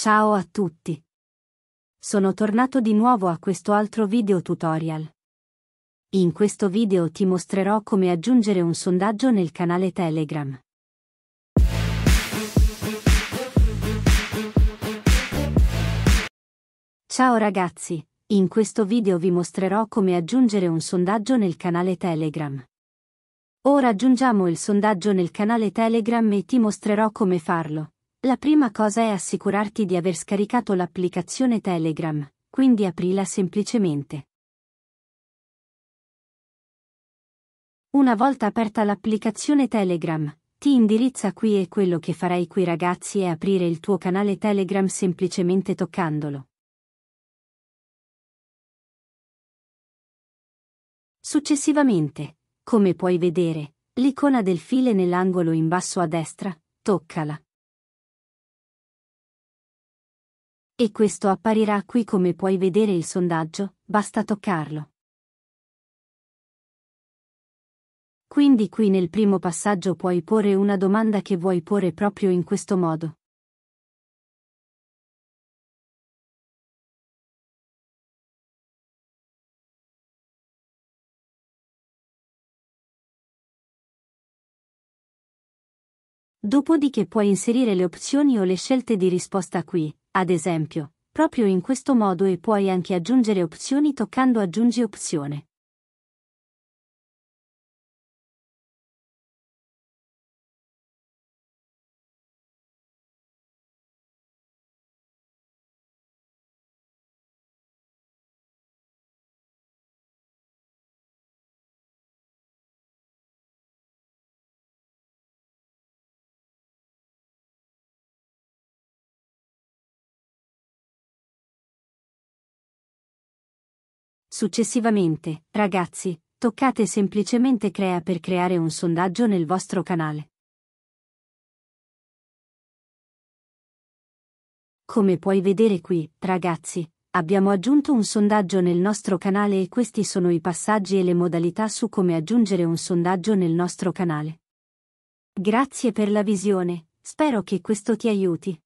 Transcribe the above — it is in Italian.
Ciao a tutti! Sono tornato di nuovo a questo altro video tutorial. In questo video ti mostrerò come aggiungere un sondaggio nel canale Telegram. Ciao ragazzi, in questo video vi mostrerò come aggiungere un sondaggio nel canale Telegram. Ora aggiungiamo il sondaggio nel canale Telegram e ti mostrerò come farlo. La prima cosa è assicurarti di aver scaricato l'applicazione Telegram, quindi aprila semplicemente. Una volta aperta l'applicazione Telegram, ti indirizza qui e quello che farai qui ragazzi è aprire il tuo canale Telegram semplicemente toccandolo. Successivamente, come puoi vedere, l'icona del file nell'angolo in basso a destra, toccala. E questo apparirà qui come puoi vedere il sondaggio, basta toccarlo. Quindi qui nel primo passaggio puoi porre una domanda che vuoi porre proprio in questo modo. Dopodiché puoi inserire le opzioni o le scelte di risposta qui, ad esempio, proprio in questo modo e puoi anche aggiungere opzioni toccando aggiungi opzione. Successivamente, ragazzi, toccate semplicemente Crea per creare un sondaggio nel vostro canale. Come puoi vedere qui, ragazzi, abbiamo aggiunto un sondaggio nel nostro canale e questi sono i passaggi e le modalità su come aggiungere un sondaggio nel nostro canale. Grazie per la visione, spero che questo ti aiuti.